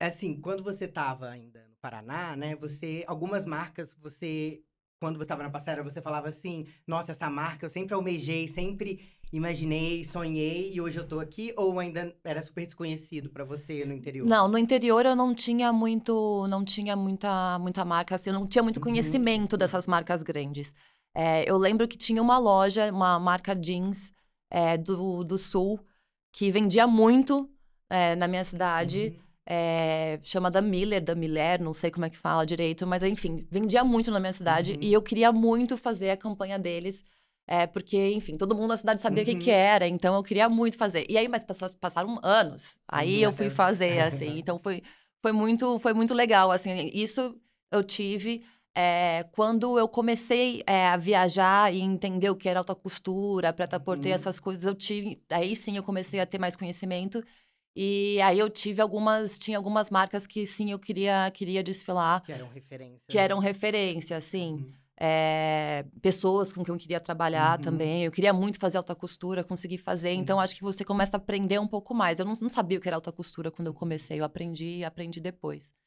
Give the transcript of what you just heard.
assim, quando você tava ainda no Paraná, né? Você, algumas marcas, você, quando você tava na passarela, você falava assim, nossa, essa marca eu sempre almejei, sempre imaginei, sonhei e hoje eu tô aqui? Ou ainda era super desconhecido para você no interior? Não, no interior eu não tinha muito, não tinha muita, muita marca, assim, eu não tinha muito uhum. conhecimento uhum. dessas marcas grandes. É, eu lembro que tinha uma loja, uma marca jeans é, do, do sul, que vendia muito é, na minha cidade. Uhum é, Miller, da Miller, não sei como é que fala direito, mas enfim, vendia muito na minha cidade uhum. e eu queria muito fazer a campanha deles, é, porque, enfim, todo mundo na cidade sabia o que, uhum. que, era, então eu queria muito fazer. E aí, mas passaram anos, aí uhum. eu fui uhum. fazer, assim, então foi, foi, muito, foi muito legal, assim, isso eu tive. É, quando eu comecei é, a viajar e entender o que era alta costura, preta porter, uhum. essas coisas, eu tive. Aí sim eu comecei a ter mais conhecimento. E aí eu tive algumas, tinha algumas marcas que sim, eu queria, queria desfilar. Que eram referências Que eram referências sim. Uhum. É, pessoas com quem eu queria trabalhar uhum. também. Eu queria muito fazer alta costura, consegui fazer. Uhum. Então, acho que você começa a aprender um pouco mais. Eu não, não sabia o que era alta costura quando eu comecei. Eu aprendi e aprendi depois.